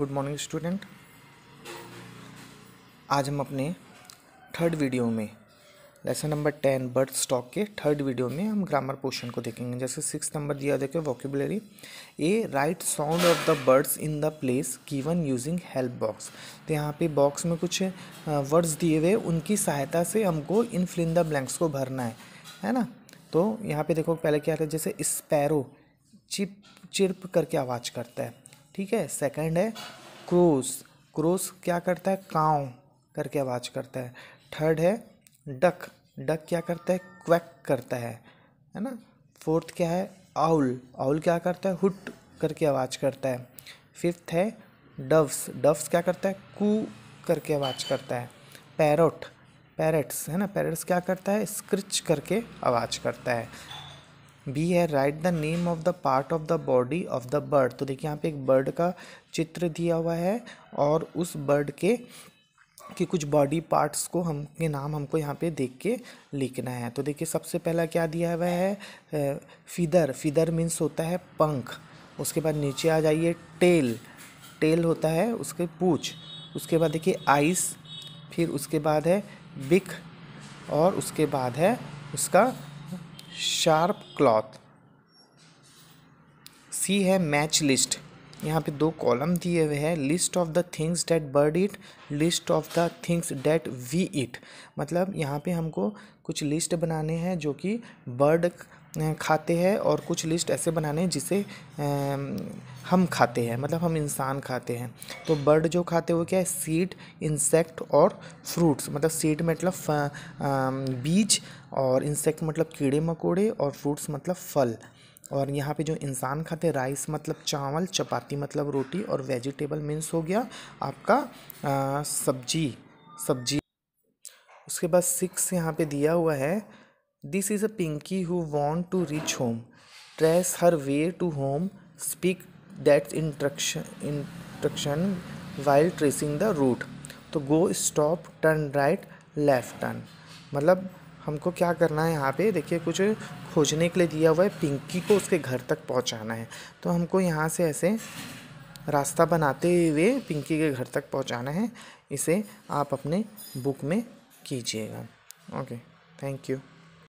good morning student आज हम अपने थर्ड वीडियो में lesson number ten birds talk के थर्ड वीडियो में हम ग्रामर पोर्शन को देखेंगे जैसे सिक्स नंबर दिया देखो vocabulary A write sound of the birds in the place given using help box तो यहाँ पे बॉक्स में कुछ वर्ड्स दिए हुए उनकी सहायता से हमको इन फिल द ब्लैंक्स को भरना है है ना तो यहाँ पे देखो पहले क्या था जैसे स्पैरो चिप चिरप करके आवाज़ करता है ठीक है सेकंड है क्रोस क्रोस क्या करता है काव करके आवाज़ करता है थर्ड है डक डक क्या करता है क्वैक करता है है ना फोर्थ क्या है आउल आउल क्या करता है हुट करके आवाज़ करता है फिफ्थ है डव्स डव्स क्या करता है कू करके आवाज़ करता है पैरोट पैरट्स है ना पैरट्स क्या करता है स्क्रिच करके आवाज़ करता है बी है write the name of the part of the body of the bird तो देखिए यहाँ पे एक बर्ड का चित्र दिया हुआ है और उस बर्ड के कि कुछ बॉडी पार्ट्स को हम के नाम हमको यहाँ पे देख के लिखना है तो देखिए सबसे पहला क्या दिया हुआ है फिदर फिदर मीन्स होता है पंख उसके बाद नीचे आ जाइए टेल टेल होता है उसके पूछ उसके बाद देखिए आइस फिर उसके बाद है बिख और उसके बाद है उसका शार्प क्लॉथ सी है मैच लिस्ट यहाँ पे दो कॉलम दिए हुए हैं list of the things that bird eat list of the things that we eat मतलब यहाँ पे हमको कुछ लिस्ट बनाने हैं जो कि बर्ड खाते हैं और कुछ लिस्ट ऐसे बनाने जिसे हम खाते हैं मतलब हम इंसान खाते हैं तो बर्ड जो खाते वो क्या है सीड इंसेक्ट और फ्रूट्स मतलब सीड मतलब बीज और इंसेक्ट मतलब कीड़े मकोड़े और फ्रूट्स मतलब फल और यहाँ पे जो इंसान खाते राइस मतलब चावल चपाती मतलब रोटी और वेजिटेबल मीन्स हो गया आपका सब्जी सब्जी उसके बाद सिक्स यहाँ पे दिया हुआ है this is a Pinky who want to reach home trace her way to home speak that's instruction instruction while tracing the route तो go stop turn right left turn मतलब हमको क्या करना है यहाँ पे देखिए कुछ खोजने के लिए दिया हुआ है पिंकी को उसके घर तक पहुँचाना है तो हमको यहाँ से ऐसे रास्ता बनाते हुए पिंकी के घर तक पहुँचाना है इसे आप अपने बुक में कीजिएगा ओके थैंक यू